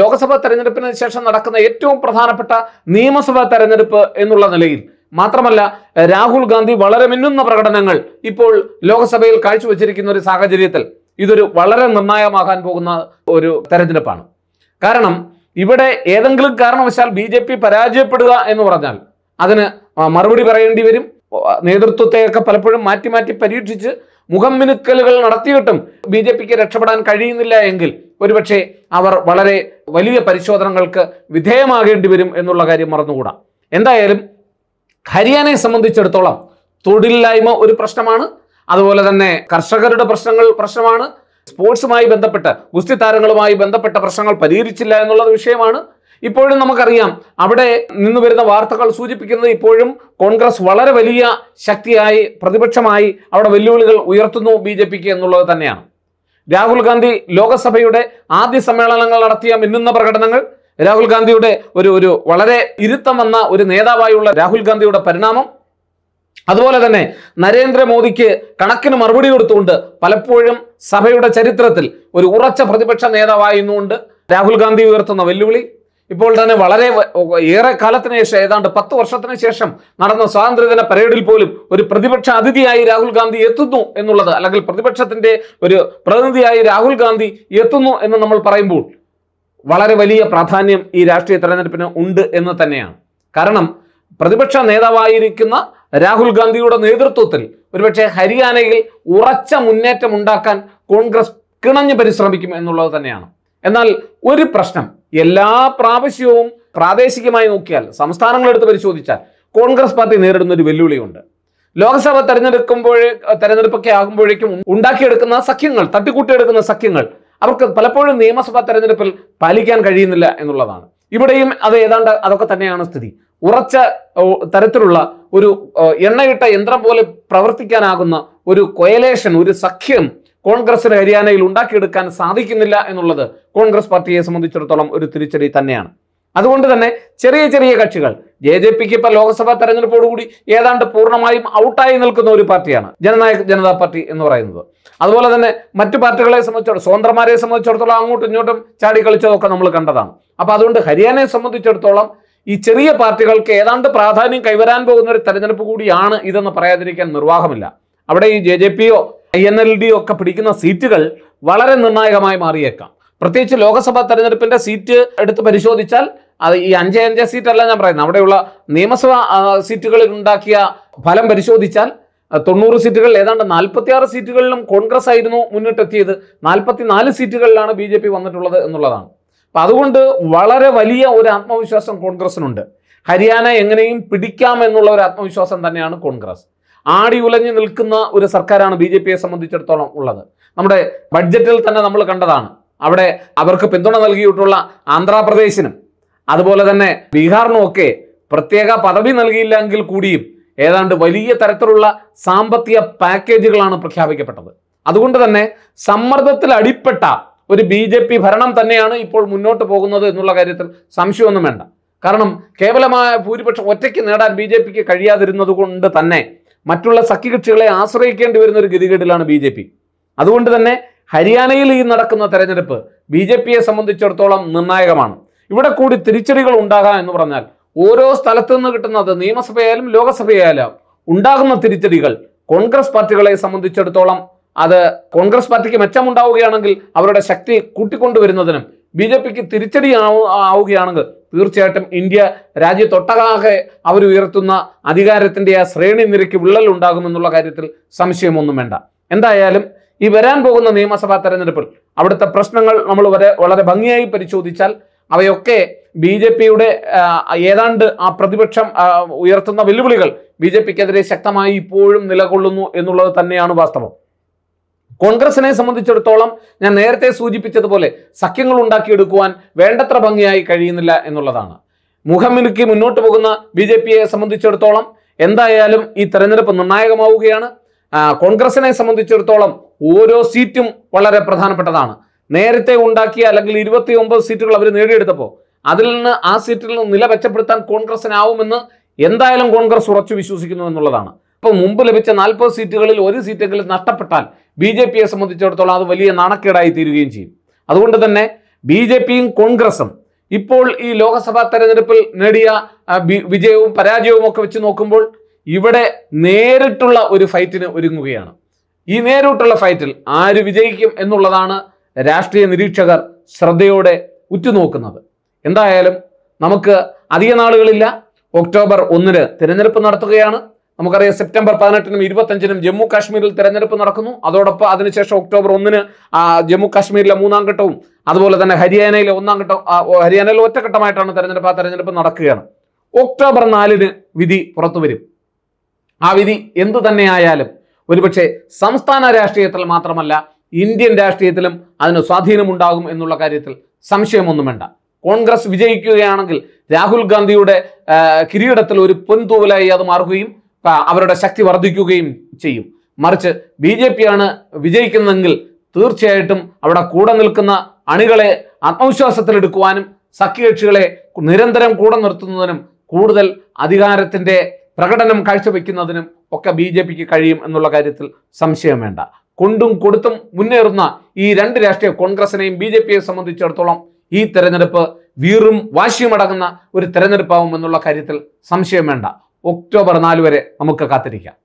ലോക്സഭാ തെരഞ്ഞെടുപ്പിന് ശേഷം നടക്കുന്ന ഏറ്റവും പ്രധാനപ്പെട്ട നിയമസഭാ തെരഞ്ഞെടുപ്പ് എന്നുള്ള നിലയിൽ മാത്രമല്ല രാഹുൽ ഗാന്ധി വളരെ മിന്നുന്ന പ്രകടനങ്ങൾ ഇപ്പോൾ ലോക്സഭയിൽ കാഴ്ചവെച്ചിരിക്കുന്ന ഒരു സാഹചര്യത്തിൽ ഇതൊരു വളരെ നിർണായകമാകാൻ പോകുന്ന ഒരു തെരഞ്ഞെടുപ്പാണ് കാരണം ഇവിടെ ഏതെങ്കിലും കാരണവശാൽ ബി ജെ പി പരാജയപ്പെടുക എന്ന് പറഞ്ഞാൽ അതിന് മറുപടി പറയേണ്ടി വരും നേതൃത്വത്തെയൊക്കെ പലപ്പോഴും മാറ്റി മാറ്റി പരീക്ഷിച്ച് മുഖം മിനുക്കലുകൾ നടത്തിയിട്ടും ബി ജെ പിക്ക് രക്ഷപ്പെടാൻ കഴിയുന്നില്ല എങ്കിൽ ഒരുപക്ഷെ അവർ വളരെ വലിയ പരിശോധനകൾക്ക് വിധേയമാകേണ്ടി വരും എന്നുള്ള കാര്യം മറന്നുകൂടാ എന്തായാലും ഹരിയാനയെ സംബന്ധിച്ചിടത്തോളം തൊഴിലില്ലായ്മ ഒരു പ്രശ്നമാണ് അതുപോലെ തന്നെ കർഷകരുടെ പ്രശ്നങ്ങൾ പ്രശ്നമാണ് സ്പോർട്സുമായി ബന്ധപ്പെട്ട് ഗുസ്തി താരങ്ങളുമായി ബന്ധപ്പെട്ട പ്രശ്നങ്ങൾ പരിഹരിച്ചില്ല എന്നുള്ളത് വിഷയമാണ് ഇപ്പോഴും നമുക്കറിയാം അവിടെ നിന്ന് വരുന്ന വാർത്തകൾ സൂചിപ്പിക്കുന്നത് ഇപ്പോഴും കോൺഗ്രസ് വളരെ വലിയ ശക്തിയായി പ്രതിപക്ഷമായി അവിടെ വെല്ലുവിളികൾ ഉയർത്തുന്നു ബി എന്നുള്ളത് തന്നെയാണ് രാഹുൽ ഗാന്ധി ലോകസഭയുടെ ആദ്യ സമ്മേളനങ്ങൾ നടത്തിയ മിന്നുന്ന പ്രകടനങ്ങൾ രാഹുൽ ഗാന്ധിയുടെ ഒരു ഒരു വളരെ ഇരുത്തം വന്ന ഒരു നേതാവായുള്ള രാഹുൽ ഗാന്ധിയുടെ പരിണാമം അതുപോലെ തന്നെ നരേന്ദ്രമോദിക്ക് കണക്കിന് മറുപടി കൊടുത്തുകൊണ്ട് പലപ്പോഴും സഭയുടെ ചരിത്രത്തിൽ ഒരു ഉറച്ച പ്രതിപക്ഷ നേതാവായിരുന്നുകൊണ്ട് രാഹുൽ ഗാന്ധി ഉയർത്തുന്ന വെല്ലുവിളി ഇപ്പോൾ തന്നെ വളരെ ഏറെ കാലത്തിന് ശേഷം ഏതാണ്ട് പത്ത് വർഷത്തിന് ശേഷം നടന്ന സ്വാതന്ത്ര്യദിന പരേഡിൽ പോലും ഒരു പ്രതിപക്ഷ അതിഥിയായി രാഹുൽ ഗാന്ധി എത്തുന്നു എന്നുള്ളത് അല്ലെങ്കിൽ പ്രതിപക്ഷത്തിന്റെ ഒരു പ്രതിനിധിയായി രാഹുൽ ഗാന്ധി എത്തുന്നു എന്ന് നമ്മൾ പറയുമ്പോൾ വളരെ വലിയ പ്രാധാന്യം ഈ രാഷ്ട്രീയ തെരഞ്ഞെടുപ്പിന് ഉണ്ട് എന്ന് തന്നെയാണ് കാരണം പ്രതിപക്ഷ നേതാവായിരിക്കുന്ന രാഹുൽ ഗാന്ധിയുടെ നേതൃത്വത്തിൽ ഒരുപക്ഷെ ഹരിയാനയിൽ ഉറച്ച മുന്നേറ്റം ഉണ്ടാക്കാൻ കോൺഗ്രസ് കിണഞ്ഞു പരിശ്രമിക്കും എന്നുള്ളത് തന്നെയാണ് എന്നാൽ ഒരു പ്രശ്നം എല്ലാ പ്രാവശ്യവും പ്രാദേശികമായി നോക്കിയാൽ സംസ്ഥാനങ്ങളെടുത്ത് പരിശോധിച്ചാൽ കോൺഗ്രസ് പാർട്ടി നേരിടുന്ന ഒരു വെല്ലുവിളിയുണ്ട് ലോക്സഭ തെരഞ്ഞെടുക്കുമ്പോൾ തെരഞ്ഞെടുപ്പൊക്കെ ആകുമ്പോഴേക്കും ഉണ്ടാക്കിയെടുക്കുന്ന സഖ്യങ്ങൾ തട്ടിക്കൂട്ടിയെടുക്കുന്ന സഖ്യങ്ങൾ അവർക്ക് പലപ്പോഴും നിയമസഭാ തെരഞ്ഞെടുപ്പിൽ പാലിക്കാൻ കഴിയുന്നില്ല എന്നുള്ളതാണ് ഇവിടെയും അത് ഏതാണ്ട് അതൊക്കെ തന്നെയാണ് സ്ഥിതി ഉറച്ച തരത്തിലുള്ള ഒരു എണ്ണയിട്ട യന്ത്രം പോലെ പ്രവർത്തിക്കാനാകുന്ന ഒരു കൊയലേഷൻ ഒരു സഖ്യം കോൺഗ്രസിന് ഹരിയാനയിൽ ഉണ്ടാക്കിയെടുക്കാൻ സാധിക്കുന്നില്ല എന്നുള്ളത് കോൺഗ്രസ് പാർട്ടിയെ സംബന്ധിച്ചിടത്തോളം ഒരു തിരിച്ചടി തന്നെയാണ് അതുകൊണ്ട് തന്നെ ചെറിയ ചെറിയ കക്ഷികൾ ജെ ജെ പിക്ക് ഇപ്പൊ ലോക്സഭാ തെരഞ്ഞെടുപ്പോടുകൂടി ഏതാണ്ട് പൂർണ്ണമായും ഔട്ടായി നിൽക്കുന്ന ഒരു പാർട്ടിയാണ് ജനനായക് ജനതാ പാർട്ടി എന്ന് പറയുന്നത് അതുപോലെ തന്നെ മറ്റു പാർട്ടികളെ സംബന്ധിച്ചിടത്തോളം സ്വതന്ത്രമാരെ സംബന്ധിച്ചിടത്തോളം അങ്ങോട്ടും ഇങ്ങോട്ടും ചാടി കളിച്ചതൊക്കെ നമ്മൾ കണ്ടതാണ് അപ്പൊ അതുകൊണ്ട് ഹരിയാനയെ സംബന്ധിച്ചിടത്തോളം ഈ ചെറിയ പാർട്ടികൾക്ക് ഏതാണ്ട് പ്രാധാന്യം കൈവരാൻ പോകുന്ന ഒരു തെരഞ്ഞെടുപ്പ് കൂടിയാണ് ഇതെന്ന് പറയാതിരിക്കാൻ നിർവാഹമില്ല അവിടെ ഈ ജെ ജെ പിയോ എൻ എൽ ഡി ഒക്കെ പിടിക്കുന്ന സീറ്റുകൾ വളരെ നിർണായകമായി മാറിയേക്കാം പ്രത്യേകിച്ച് ലോക്സഭാ തെരഞ്ഞെടുപ്പിന്റെ സീറ്റ് എടുത്ത് പരിശോധിച്ചാൽ അത് ഈ അഞ്ച് അഞ്ച് സീറ്റല്ല ഞാൻ പറയുന്നത് അവിടെയുള്ള നിയമസഭാ സീറ്റുകളിൽ ഉണ്ടാക്കിയ ഫലം പരിശോധിച്ചാൽ തൊണ്ണൂറ് സീറ്റുകളിൽ ഏതാണ്ട് നാൽപ്പത്തിയാറ് സീറ്റുകളിലും കോൺഗ്രസ് ആയിരുന്നു മുന്നിട്ടെത്തിയത് നാൽപ്പത്തിനാല് സീറ്റുകളിലാണ് ബി ജെ പി വന്നിട്ടുള്ളത് എന്നുള്ളതാണ് അപ്പം അതുകൊണ്ട് വളരെ വലിയ ഒരു ആത്മവിശ്വാസം കോൺഗ്രസിനുണ്ട് ഹരിയാന എങ്ങനെയും പിടിക്കാം എന്നുള്ള ഒരു ആത്മവിശ്വാസം തന്നെയാണ് കോൺഗ്രസ് ആടി ഉലഞ്ഞു നിൽക്കുന്ന ഒരു സർക്കാരാണ് ബി ജെ പിയെ സംബന്ധിച്ചിടത്തോളം ഉള്ളത് നമ്മുടെ ബഡ്ജറ്റിൽ തന്നെ നമ്മൾ കണ്ടതാണ് അവിടെ അവർക്ക് പിന്തുണ നൽകിയിട്ടുള്ള ആന്ധ്രാപ്രദേശിനും അതുപോലെ തന്നെ ബീഹാറിനും ഒക്കെ പ്രത്യേക പദവി നൽകിയില്ല എങ്കിൽ കൂടിയും ഏതാണ്ട് വലിയ തരത്തിലുള്ള സാമ്പത്തിക പാക്കേജുകളാണ് പ്രഖ്യാപിക്കപ്പെട്ടത് അതുകൊണ്ട് തന്നെ സമ്മർദ്ദത്തിൽ അടിപ്പെട്ട ഒരു ബി ജെ പി ഭരണം തന്നെയാണ് ഇപ്പോൾ മുന്നോട്ട് പോകുന്നത് എന്നുള്ള കാര്യത്തിൽ സംശയമൊന്നും വേണ്ട കാരണം കേവലമായ ഭൂരിപക്ഷം ഒറ്റയ്ക്ക് നേടാൻ ബി ജെ പിക്ക് കഴിയാതിരുന്നത് കൊണ്ട് തന്നെ മറ്റുള്ള സഖ്യകക്ഷികളെ ആശ്രയിക്കേണ്ടി വരുന്ന ഒരു ഗതികേടിലാണ് ബി അതുകൊണ്ട് തന്നെ ഹരിയാനയിൽ ഈ നടക്കുന്ന തെരഞ്ഞെടുപ്പ് ബി ജെ പിയെ സംബന്ധിച്ചിടത്തോളം നിർണായകമാണ് ഇവിടെ കൂടി തിരിച്ചടികൾ ഉണ്ടാകാം എന്ന് പറഞ്ഞാൽ ഓരോ സ്ഥലത്തു നിന്ന് കിട്ടുന്നത് നിയമസഭയായാലും ലോകസഭയായാലും ഉണ്ടാകുന്ന തിരിച്ചടികൾ കോൺഗ്രസ് പാർട്ടികളെ സംബന്ധിച്ചിടത്തോളം അത് കോൺഗ്രസ് പാർട്ടിക്ക് മെച്ചമുണ്ടാവുകയാണെങ്കിൽ അവരുടെ ശക്തി കൂട്ടിക്കൊണ്ടുവരുന്നതിനും ബി ജെ പിക്ക് തിരിച്ചടി ആവുകയാണെങ്കിൽ തീർച്ചയായിട്ടും ഇന്ത്യ രാജ്യത്തൊട്ടകാകെ അവരുയർത്തുന്ന അധികാരത്തിൻ്റെ ആ ശ്രേണി നിരക്ക് വിള്ളൽ ഉണ്ടാകുമെന്നുള്ള കാര്യത്തിൽ സംശയമൊന്നും വേണ്ട എന്തായാലും ഈ വരാൻ പോകുന്ന നിയമസഭാ തെരഞ്ഞെടുപ്പിൽ അവിടുത്തെ പ്രശ്നങ്ങൾ നമ്മൾ വരെ വളരെ ഭംഗിയായി പരിശോധിച്ചാൽ അവയൊക്കെ ബി ജെ പിയുടെ ഏതാണ്ട് ആ പ്രതിപക്ഷം ഉയർത്തുന്ന വെല്ലുവിളികൾ ബി ജെ പിക്കെതിരെ ശക്തമായി ഇപ്പോഴും നിലകൊള്ളുന്നു എന്നുള്ളത് തന്നെയാണ് വാസ്തവം കോൺഗ്രസിനെ സംബന്ധിച്ചിടത്തോളം ഞാൻ നേരത്തെ സൂചിപ്പിച്ചതുപോലെ സഖ്യങ്ങൾ ഉണ്ടാക്കിയെടുക്കുവാൻ വേണ്ടത്ര ഭംഗിയായി കഴിയുന്നില്ല എന്നുള്ളതാണ് മുഖമിനുക്കി മുന്നോട്ട് പോകുന്ന ബി ജെ പിയെ സംബന്ധിച്ചിടത്തോളം എന്തായാലും ഈ തെരഞ്ഞെടുപ്പ് നിർണായകമാവുകയാണ് കോൺഗ്രസിനെ സംബന്ധിച്ചിടത്തോളം ഓരോ സീറ്റും വളരെ പ്രധാനപ്പെട്ടതാണ് നേരത്തെ ഉണ്ടാക്കിയ അല്ലെങ്കിൽ ഇരുപത്തി ഒമ്പത് സീറ്റുകൾ അവർ നേടിയെടുത്തപ്പോൾ അതിൽ നിന്ന് ആ സീറ്റിൽ നിന്ന് നില മെച്ചപ്പെടുത്താൻ കോൺഗ്രസിനാവുമെന്ന് എന്തായാലും കോൺഗ്രസ് ഉറച്ചു വിശ്വസിക്കുന്നു എന്നുള്ളതാണ് അപ്പോൾ മുമ്പ് ലഭിച്ച നാൽപ്പത് സീറ്റുകളിൽ ഒരു സീറ്റെങ്കിലും നഷ്ടപ്പെട്ടാൽ ബി ജെ പിയെ സംബന്ധിച്ചിടത്തോളം അത് വലിയ നാണക്കേടായി തീരുകയും ചെയ്യും അതുകൊണ്ട് തന്നെ ബി ജെ പിയും കോൺഗ്രസും ഇപ്പോൾ ഈ ലോക്സഭാ തെരഞ്ഞെടുപ്പിൽ നേടിയ വിജയവും പരാജയവും ഒക്കെ വെച്ച് നോക്കുമ്പോൾ ഇവിടെ നേരിട്ടുള്ള ഒരു ഫൈറ്റിന് ഒരുങ്ങുകയാണ് ഈ നേരിട്ടുള്ള ഫൈറ്റിൽ ആര് വിജയിക്കും എന്നുള്ളതാണ് രാഷ്ട്രീയ നിരീക്ഷകർ ശ്രദ്ധയോടെ ഉറ്റുനോക്കുന്നത് എന്തായാലും നമുക്ക് അധിക നാളുകളില്ല ഒക്ടോബർ ഒന്നിന് തിരഞ്ഞെടുപ്പ് നടത്തുകയാണ് നമുക്കറിയാം സെപ്റ്റംബർ പതിനെട്ടിനും ഇരുപത്തഞ്ചിനും ജമ്മു കാശ്മീരിൽ തെരഞ്ഞെടുപ്പ് നടക്കുന്നു അതോടൊപ്പം അതിനുശേഷം ഒക്ടോബർ ഒന്നിന് ജമ്മു കാശ്മീരിലെ മൂന്നാം ഘട്ടവും അതുപോലെ തന്നെ ഹരിയാനയിലെ ഒന്നാം ഘട്ടം ഹരിയാനയിലെ ഒറ്റഘട്ടമായിട്ടാണ് തെരഞ്ഞെടുപ്പ് ആ തെരഞ്ഞെടുപ്പ് നടക്കുകയാണ് ഒക്ടോബർ നാലിന് വിധി പുറത്തു വരും ആ വിധി എന്തു തന്നെയായാലും ഒരുപക്ഷെ സംസ്ഥാന രാഷ്ട്രീയത്തിൽ മാത്രമല്ല ഇന്ത്യൻ രാഷ്ട്രീയത്തിലും അതിന് സ്വാധീനമുണ്ടാകും എന്നുള്ള കാര്യത്തിൽ സംശയമൊന്നും വേണ്ട കോൺഗ്രസ് വിജയിക്കുകയാണെങ്കിൽ രാഹുൽ ഗാന്ധിയുടെ കിരീടത്തിൽ ഒരു പൊൻതൂവലായി അത് മാറുകയും അവരുടെ ശക്തി വർദ്ധിക്കുകയും ചെയ്യും മറിച്ച് ബി ജെ പിയാണ് വിജയിക്കുന്നതെങ്കിൽ തീർച്ചയായിട്ടും അവിടെ കൂടെ നിൽക്കുന്ന അണികളെ ആത്മവിശ്വാസത്തിലെടുക്കുവാനും സഖ്യകക്ഷികളെ നിരന്തരം കൂടെ നിർത്തുന്നതിനും കൂടുതൽ അധികാരത്തിൻ്റെ പ്രകടനം കാഴ്ചവെക്കുന്നതിനും ഒക്കെ ബി ജെ പിക്ക് കഴിയും എന്നുള്ള കാര്യത്തിൽ സംശയം വേണ്ട കൊണ്ടും കൊടുത്തും മുന്നേറുന്ന ഈ രണ്ട് രാഷ്ട്രീയ കോൺഗ്രസിനെയും ബി ജെ പിയെ സംബന്ധിച്ചിടത്തോളം ഈ തെരഞ്ഞെടുപ്പ് വീറും വാശിയുമടങ്ങുന്ന ഒരു തെരഞ്ഞെടുപ്പാവും എന്നുള്ള കാര്യത്തിൽ സംശയം വേണ്ട ഒക്ടോബർ നാല് വരെ നമുക്ക് കാത്തിരിക്കാം